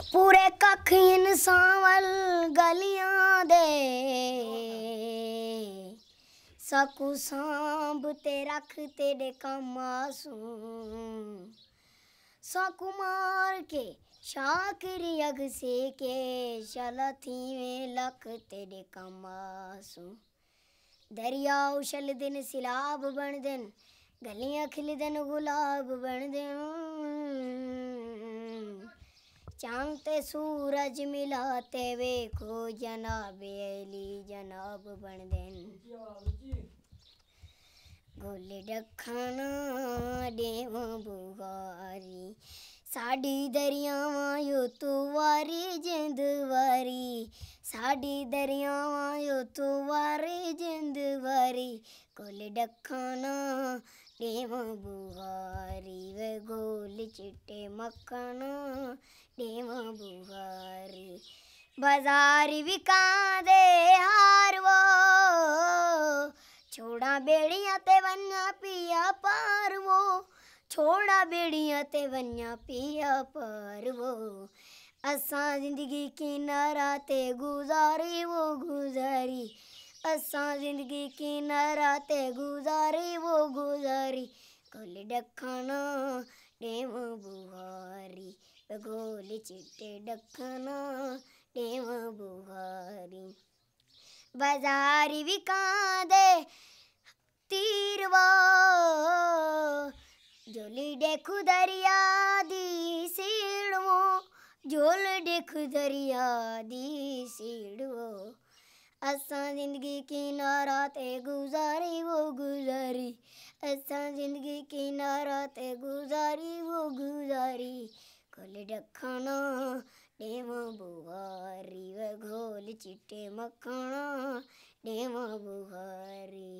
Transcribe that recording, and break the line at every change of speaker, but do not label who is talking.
पूरे कख इंसावल गलियां दे सकू सांभ ते रख तेरे कमासूम सकू मार के शाकरी अग से के चलती में लख तेरे कमासूम दरिया उछल दिन सिलाब बन दिन गलियां खिल दिन गुलाब बन दिन चांद ਤੇ ਸੂਰਜ मिलाते वेखो जनाब अली जनाब बन देन ਗੁੱਲ ਡਖਣਾ ਦੇਵ ਬੁਗਾਰੀ ਸਾਡੀ ਦਰਿਆਵਾਂ ਯੋ ਤੂੰ ਵਾਰੀ ਜਿੰਦ ਵਾਰੀ ਸਾਡੀ ਦਰਿਆਵਾਂ ਯੋ ਤੂੰ ਵਾਰੀ ਜਿੰਦ ਵਾਰੀ ਗੁੱਲ ਡਖਣਾ डेम बुहारी वे गोल चिट्टे मक्खन डेम बुहारी बाजारी विका दे हार वो छोड़ा बेड़िया ते वन्या पिया पार वो छोड़ा बेड़िया ते वन्या पिया पार वो असा जिंदगी किनारा ते गुजारी वो गुजारी असां ज़िंदगी किनारा नाते गुज़ारी वो गुज़ारी कोल डखना डेम बुहारी गोल चिटे डखना डेम बुहारी बाजारी भी दे तीरवा जोली देखु दरिया दी सीड़मो जोल देखु दरिया दी असा जिंदगी की नाराते गुजारी वो गुजारी असा जिंदगी की ते गुजारी वो गुजारी खोल डखाना डेव बुहारी व घोल चिट्टे मखाना डेव बुहारी